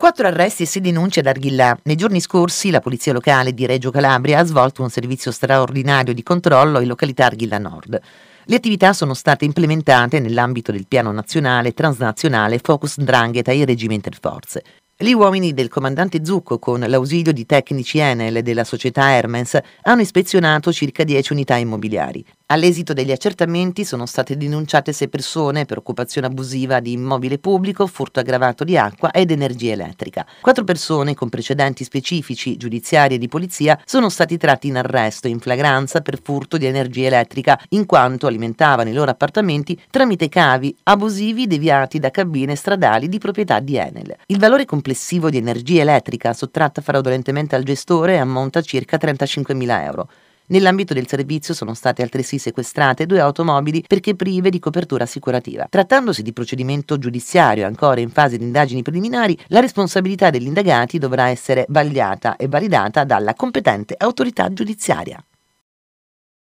Quattro arresti e sei denunce ad Arghillà. Nei giorni scorsi la Polizia Locale di Reggio Calabria ha svolto un servizio straordinario di controllo in località Arghillà Nord. Le attività sono state implementate nell'ambito del piano nazionale transnazionale Focus Drangheta e Regime Interforze. Gli uomini del comandante Zucco, con l'ausilio di tecnici Enel e della società Hermes, hanno ispezionato circa 10 unità immobiliari. All'esito degli accertamenti sono state denunciate sei persone per occupazione abusiva di immobile pubblico, furto aggravato di acqua ed energia elettrica. Quattro persone con precedenti specifici giudiziari e di polizia sono stati tratti in arresto in flagranza per furto di energia elettrica in quanto alimentavano i loro appartamenti tramite cavi abusivi deviati da cabine stradali di proprietà di Enel. Il valore complessivo di energia elettrica sottratta fraudolentemente al gestore ammonta a circa 35.000 euro. Nell'ambito del servizio sono state altresì sequestrate due automobili perché prive di copertura assicurativa. Trattandosi di procedimento giudiziario ancora in fase di indagini preliminari, la responsabilità degli indagati dovrà essere vagliata e validata dalla competente autorità giudiziaria.